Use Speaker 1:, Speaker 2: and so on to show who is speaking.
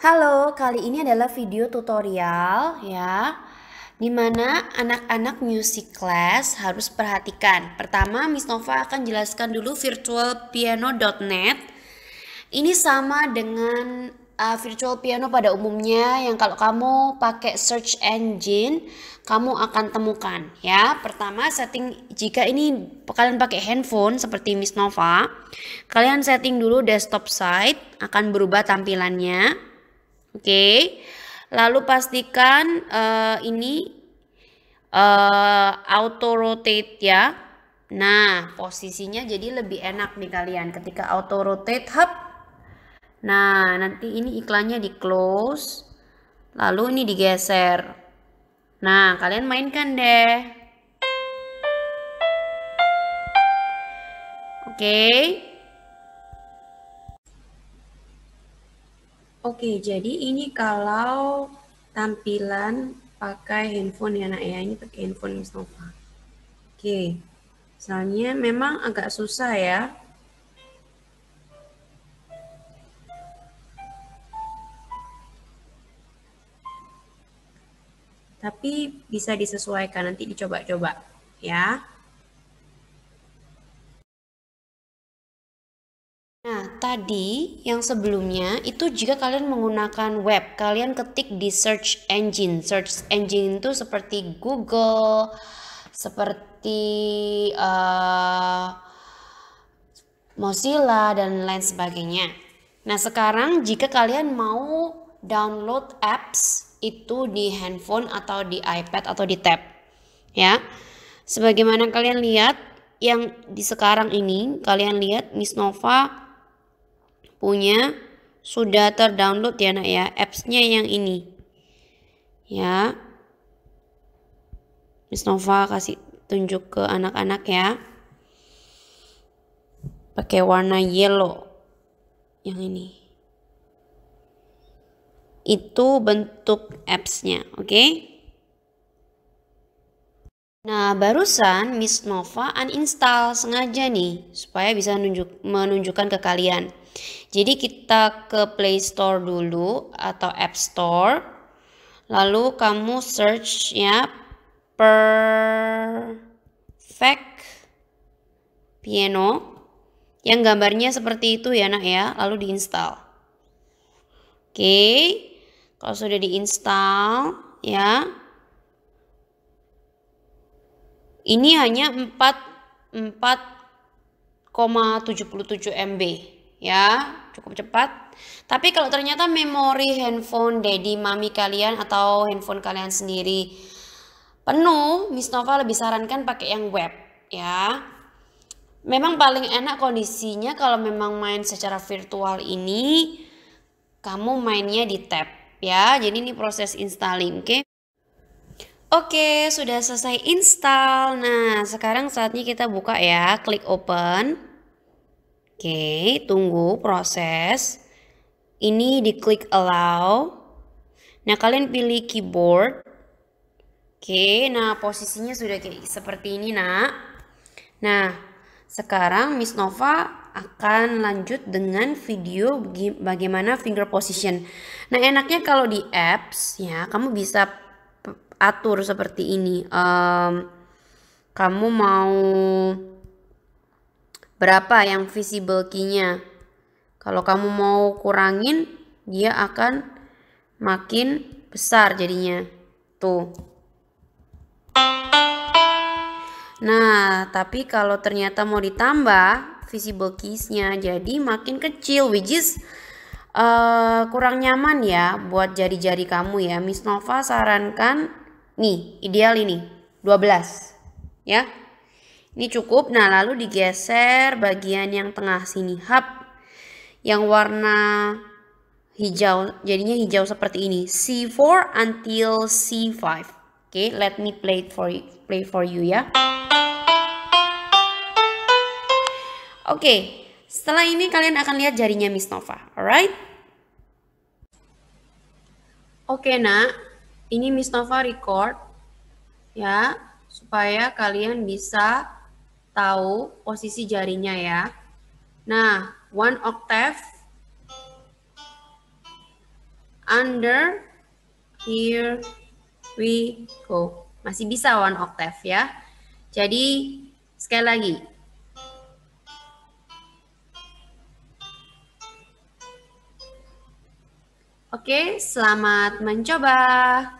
Speaker 1: Halo, kali ini adalah video tutorial ya Dimana anak-anak music class harus perhatikan Pertama, Miss Nova akan jelaskan dulu virtualpiano.net Ini sama dengan uh, virtual piano pada umumnya Yang kalau kamu pakai search engine Kamu akan temukan ya Pertama, setting jika ini kalian pakai handphone seperti Miss Nova Kalian setting dulu desktop site Akan berubah tampilannya Oke. Okay. Lalu pastikan uh, ini uh, eh, auto rotate ya. Nah, posisinya jadi lebih enak nih kalian ketika auto rotate hub. Nah, nanti ini iklannya di close. Lalu ini digeser. Nah, kalian mainkan deh. Oke. Okay. Oke, jadi ini kalau tampilan pakai handphone ya nak ya, ini pakai handphone Miss Nova. Oke, misalnya memang agak susah ya. Tapi bisa disesuaikan, nanti dicoba-coba ya. tadi yang sebelumnya itu jika kalian menggunakan web, kalian ketik di search engine. Search engine itu seperti Google, seperti uh, Mozilla dan lain sebagainya. Nah, sekarang jika kalian mau download apps itu di handphone atau di iPad atau di tab, ya. Sebagaimana kalian lihat yang di sekarang ini kalian lihat Miss Nova punya sudah terdownload ya nak ya appsnya yang ini ya Miss Nova kasih tunjuk ke anak-anak ya pakai warna yellow yang ini itu bentuk appsnya oke okay? Nah, barusan Miss Nova uninstall sengaja nih supaya bisa menunjuk menunjukkan ke kalian. Jadi kita ke Play Store dulu atau App Store. Lalu kamu search ya perfect piano yang gambarnya seperti itu ya nak ya lalu diinstal oke kalau sudah diinstal ya ini hanya 4 4,77 MB ya cukup cepat tapi kalau ternyata memori handphone daddy mami kalian atau handphone kalian sendiri penuh Miss Nova lebih sarankan pakai yang web ya memang paling enak kondisinya kalau memang main secara virtual ini kamu mainnya di tab ya jadi ini proses installing oke okay? Oke, sudah selesai install. Nah, sekarang saatnya kita buka ya, klik open. Oke, tunggu proses. Ini diklik allow. Nah, kalian pilih keyboard. Oke, nah posisinya sudah seperti ini, Nak. Nah, sekarang Miss Nova akan lanjut dengan video bagaimana finger position. Nah, enaknya kalau di apps ya, kamu bisa atur seperti ini. Um, kamu mau berapa yang visible key-nya. Kalau kamu mau kurangin, dia akan makin besar jadinya. Tuh. Nah, tapi kalau ternyata mau ditambah visible keys-nya jadi makin kecil which is uh, kurang nyaman ya buat jari-jari kamu ya. Miss Nova sarankan nih, ideal ini 12 ya. Ini cukup. Nah, lalu digeser bagian yang tengah sini. hub Yang warna hijau. Jadinya hijau seperti ini. C4 until C5. Oke, okay, let me play it for you, play for you ya. Oke, okay, setelah ini kalian akan lihat jarinya Miss Nova. Alright? Oke, okay, Nak. Ini Miss Nova record ya, supaya kalian bisa tahu posisi jarinya ya. Nah, one octave under here we go. Masih bisa one octave ya. Jadi sekali lagi. Oke, selamat mencoba.